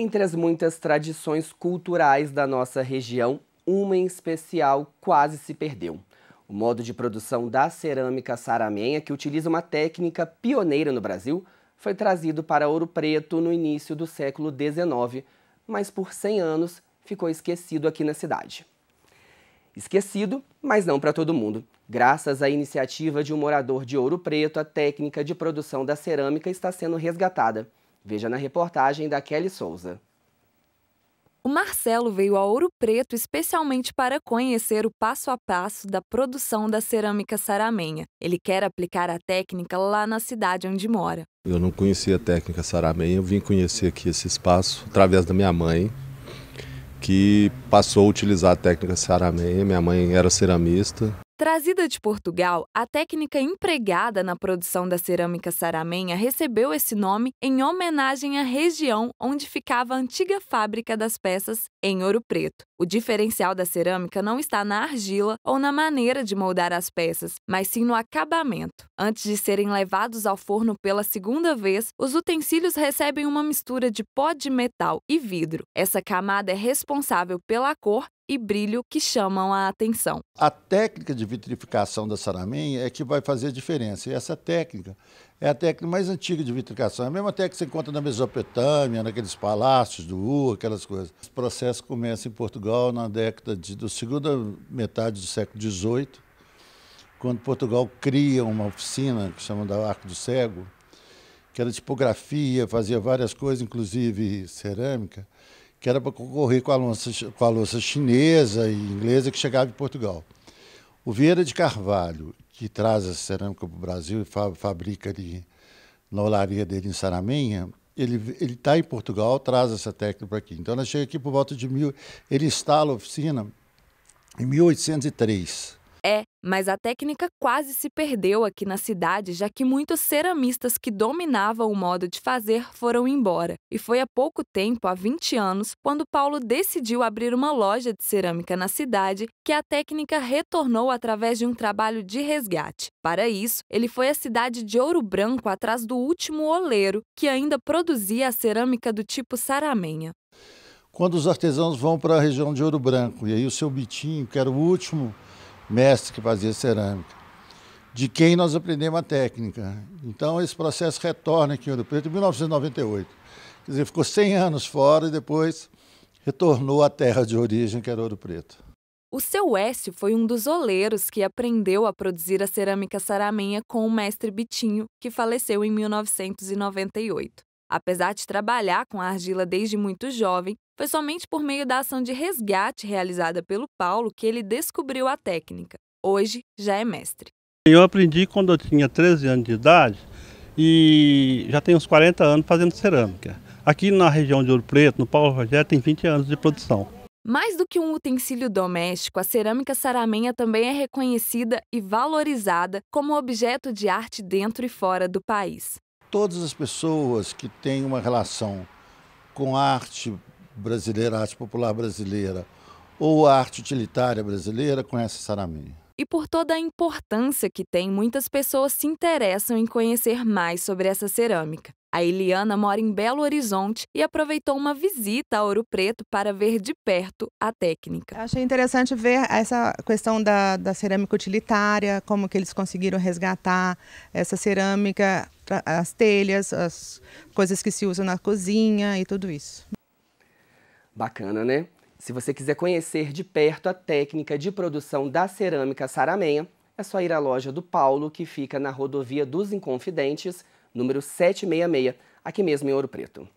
Entre as muitas tradições culturais da nossa região, uma em especial quase se perdeu. O modo de produção da cerâmica saramenha, que utiliza uma técnica pioneira no Brasil, foi trazido para Ouro Preto no início do século XIX, mas por 100 anos ficou esquecido aqui na cidade. Esquecido, mas não para todo mundo. Graças à iniciativa de um morador de Ouro Preto, a técnica de produção da cerâmica está sendo resgatada. Veja na reportagem da Kelly Souza. O Marcelo veio a Ouro Preto especialmente para conhecer o passo a passo da produção da cerâmica saramenha. Ele quer aplicar a técnica lá na cidade onde mora. Eu não conhecia a técnica saramenha, eu vim conhecer aqui esse espaço através da minha mãe, que passou a utilizar a técnica saramenha. Minha mãe era ceramista Trazida de Portugal, a técnica empregada na produção da cerâmica saramenha recebeu esse nome em homenagem à região onde ficava a antiga fábrica das peças em Ouro Preto. O diferencial da cerâmica não está na argila ou na maneira de moldar as peças, mas sim no acabamento. Antes de serem levados ao forno pela segunda vez, os utensílios recebem uma mistura de pó de metal e vidro. Essa camada é responsável pela cor e brilho que chamam a atenção. A técnica de vitrificação da Saramem é que vai fazer a diferença. E essa técnica é a técnica mais antiga de vitrificação. É a mesma técnica que você encontra na Mesopotâmia, naqueles palácios do U, aquelas coisas. Esse processo começa em Portugal na década de, da segunda metade do século XVIII, quando Portugal cria uma oficina que chama da Arco do Cego, que era tipografia, fazia várias coisas, inclusive cerâmica que era para concorrer com a, louça, com a louça chinesa e inglesa que chegava de Portugal. O Vieira de Carvalho, que traz a cerâmica para o Brasil e fa fabrica ali na olaria dele em Saraminha, ele está em Portugal, traz essa técnica para aqui. Então, ela chega aqui por volta de mil. Ele instala a oficina em 1803. É, mas a técnica quase se perdeu aqui na cidade, já que muitos ceramistas que dominavam o modo de fazer foram embora. E foi há pouco tempo, há 20 anos, quando Paulo decidiu abrir uma loja de cerâmica na cidade, que a técnica retornou através de um trabalho de resgate. Para isso, ele foi à cidade de Ouro Branco atrás do último oleiro, que ainda produzia a cerâmica do tipo saramenha. Quando os artesãos vão para a região de Ouro Branco, e aí o seu Bitinho, que era o último mestre que fazia cerâmica, de quem nós aprendemos a técnica. Então, esse processo retorna aqui em Ouro Preto em 1998. Quer dizer, ficou 100 anos fora e depois retornou à terra de origem, que era Ouro Preto. O seu Écio foi um dos oleiros que aprendeu a produzir a cerâmica saramenha com o mestre Bitinho, que faleceu em 1998. Apesar de trabalhar com a argila desde muito jovem, foi somente por meio da ação de resgate realizada pelo Paulo que ele descobriu a técnica. Hoje já é mestre. Eu aprendi quando eu tinha 13 anos de idade e já tenho uns 40 anos fazendo cerâmica. Aqui na região de Ouro Preto, no Paulo Rogério, tem 20 anos de produção. Mais do que um utensílio doméstico, a cerâmica saramenha também é reconhecida e valorizada como objeto de arte dentro e fora do país. Todas as pessoas que têm uma relação com arte, brasileira, a arte popular brasileira ou a arte utilitária brasileira conhece Saramenha. E por toda a importância que tem, muitas pessoas se interessam em conhecer mais sobre essa cerâmica. A Eliana mora em Belo Horizonte e aproveitou uma visita a Ouro Preto para ver de perto a técnica. Achei interessante ver essa questão da, da cerâmica utilitária, como que eles conseguiram resgatar essa cerâmica, as telhas, as coisas que se usam na cozinha e tudo isso. Bacana, né? Se você quiser conhecer de perto a técnica de produção da cerâmica Saramenha, é só ir à loja do Paulo, que fica na rodovia dos Inconfidentes, número 766, aqui mesmo em Ouro Preto.